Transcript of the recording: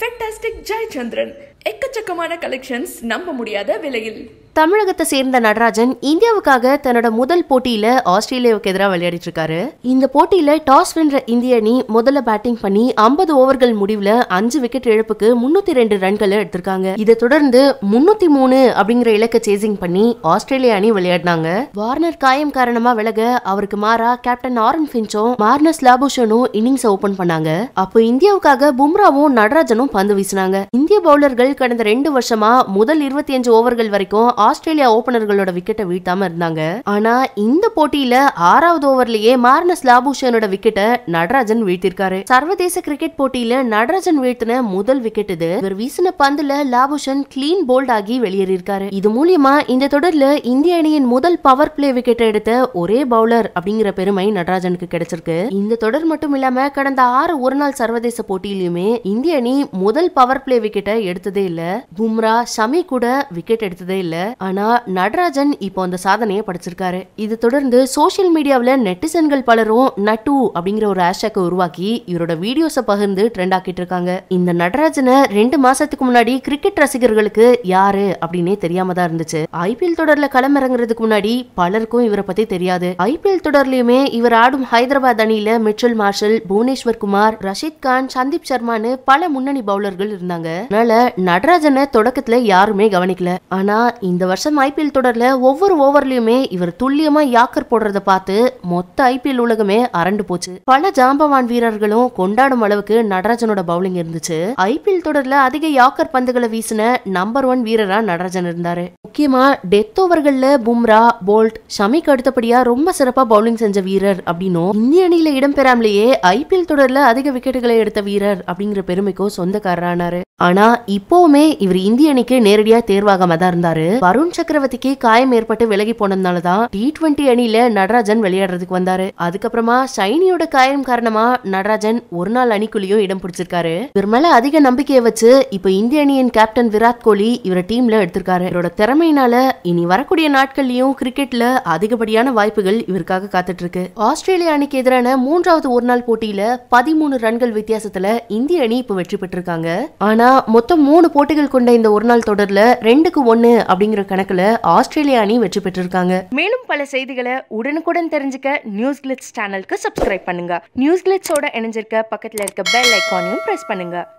fantastic Jayachandran எக்கச்சக்கமான collections நம்ப முடியாத விலையில் தமிழகத்தை சேர்ந்த நடராஜன் இந்தியாவுக்காக தன்னோட முதல் போட்டியில ஆஸ்திரேலியாவுக்கு எதிராக விளையாடிட்டு இருக்காரு இந்த போட்டியில டாஸ் வென்ற இந்திய அணி முதல்ல பேட்டிங் பண்ணி ஐம்பது ஓவர்கள் முடிவுல அஞ்சு விக்கெட் இழப்புக்கு முன்னூத்தி ரெண்டு ரன்களை எடுத்திருக்காங்க இதை தொடர்ந்து முன்னூத்தி மூணு அப்படிங்கிற இலக்கை சேசிங் பண்ணி ஆஸ்திரேலியா அணி விளையாடினாங்க வார்னர் காயம் காரணமா விலக அவருக்கு மாறா கேப்டன் ஆரன் பின்ச்சும் மார்னஸ் லாபூஷனும் இன்னிங்ஸ் ஓபன் பண்ணாங்க அப்போ இந்தியாவுக்காக பும்ராவும் நடராஜனும் பந்து வீசினாங்க இந்திய பவுலர்கள் கடந்த ரெண்டு வருஷமா முதல் இருபத்தி அஞ்சு ஓவர்கள் வரைக்கும் ஆஸ்திரேலியா ஓபனர்களோட விக்கெட்டை வீழ்த்தாம இருந்தாங்க ஆனா இந்த போட்டியில ஆறாவது ஓவர்லயே மார்னஸ் லாபூஷனோட விக்கெட்டை நடராஜன் வீழ்த்திருக்காரு சர்வதேச கிரிக்கெட் போட்டியில நடராஜன் வீழ்த்தின முதல் விக்கெட் இது இவர் வீசின பந்துல லாபூஷன் கிளீன் போல்ட் ஆகி வெளியேறியிருக்காரு இது மூலியமா இந்த தொடர்ல இந்திய அணியின் முதல் பவர் பிளே விக்கெட்டை எடுத்த ஒரே பவுலர் அப்படிங்கிற பெருமை நடராஜனுக்கு கிடைச்சிருக்கு இந்த தொடர் மட்டும் இல்லாம கடந்த ஆறு ஒரு நாள் சர்வதேச போட்டியிலுமே இந்திய அணி முதல் பவர் பிளே விக்கெட்டை எடுத்ததே இல்ல பும்ரா ஷமி கூட விக்கெட் எடுத்ததே இல்லை ஆனா நடராஜன் இப்போ அந்த சாதனையை படிச்சிருக்காரு இது தொடர்ந்து சோசியல் மீடியாவில் நெட்டிசன்கள் பலரும் நட்டு அப்படிங்கிற ஒரு ஹேஷ்டாக உருவாக்கி இவரோட வீடியோஸை பகிர்ந்து ட்ரெண்ட் ஆக்கிட்டு இருக்காங்க இந்த நடராஜனை ரெண்டு மாசத்துக்கு முன்னாடி கிரிக்கெட் ரசிகர்களுக்கு யாரு அப்படின்னே தெரியாம தான் இருந்துச்சு ஐபிஎல் தொடர்ல களமிறங்குறதுக்கு முன்னாடி பலருக்கும் இவரை பத்தி தெரியாது ஐபிஎல் தொடர்லயுமே இவர் ஆடும் ஹைதராபாத் அணியில மிச்சல் மார்ஷல் புவனேஸ்வர் குமார் ரஷித் கான் சந்தீப் சர்மான்னு பல முன்னணி பவுலர்கள் இருந்தாங்க அதனால நடராஜனை தொடக்கத்துல யாருமே கவனிக்கல ஆனா இந்த இந்த வருஷம் ஐபிஎல் தொடரில் ஒவ்வொரு ஓவர்லையுமே இவர் துல்லியமா யாக்கர் போடுறத பார்த்து மொத்த ஐபிஎல் உலகமே அரண்டு போச்சு பல ஜாம்பவான் வீரர்களும் கொண்டாடும் அளவுக்கு நடராஜனோட பவுலிங் இருந்துச்சு ஐபிஎல் தொடர்ல அதிக யாக்கர் பந்துகளை வீசின நம்பர் ஒன் வீரரா நடராஜன் இருந்தாரு முக்கியமா டெத் ஓவர்கள்ல பும்ரா போல்ட் ஷமிக்கு அடுத்தபடியா ரொம்ப சிறப்பா பவுலிங் செஞ்ச வீரர் அப்படின்னும் இந்திய அணியில இடம்பெறாமலேயே ஐபிஎல் தொடர்ல அதிக விக்கெட்டுகளை எடுத்த வீரர் அப்படிங்கிற பெருமைக்கும் சொந்தக்காரரானாரு ஆனா இப்போவுமே இவர் இந்திய அணிக்கு நேரடியா தேர்வாகாம தான் இருந்தாரு வருண் சக்கரவர்த்திக்கு காயம் ஏற்பட்டு விலகி போனதுனாலதான் டி டுவெண்டி அணியில நடராஜன் விளையாடுறதுக்கு வந்தாரு அதுக்கப்புறமா ஷைனியோட காயம் காரணமா நடராஜன் ஒரு நாள் அணிக்குள்ளேயும் இடம் பிடிச்சிருக்காரு இவர் மேல அதிக நம்பிக்கையை வச்சு இப்ப இந்திய அணியின் கேப்டன் விராட் கோலி இவர டீம்ல எடுத்திருக்காரு இவரோட திறமையினால இனி வரக்கூடிய நாட்கள்லயும் கிரிக்கெட்ல அதிகப்படியான வாய்ப்புகள் இவருக்காக காத்துட்டு இருக்கு ஆஸ்திரேலிய அணிக்கு எதிரான மூன்றாவது ஒரு நாள் போட்டியில பதிமூணு ரன்கள் வித்தியாசத்துல இந்திய அணி இப்ப வெற்றி பெற்றிருக்காங்க ஆனா ஆனால் மொத்தம் மூணு போட்டிகள் கொண்ட இந்த ஒரு நாள் தொடரில் ரெண்டுக்கு ஒன்று அப்படிங்கிற கணக்கில் ஆஸ்திரேலிய அணி வெற்றி பெற்றிருக்காங்க மேலும் பல செய்திகளை உடனுக்குடன் தெரிஞ்சுக்க நியூஸ் கிளிட்ஸ் சேனலுக்கு சப்ஸ்கிரைப் பண்ணுங்க நியூஸ் கிளிட்ஸோட இணைஞ்சிருக்க பக்கத்தில் இருக்க பெல் ஐக்கானையும் பிரஸ் பண்ணுங்க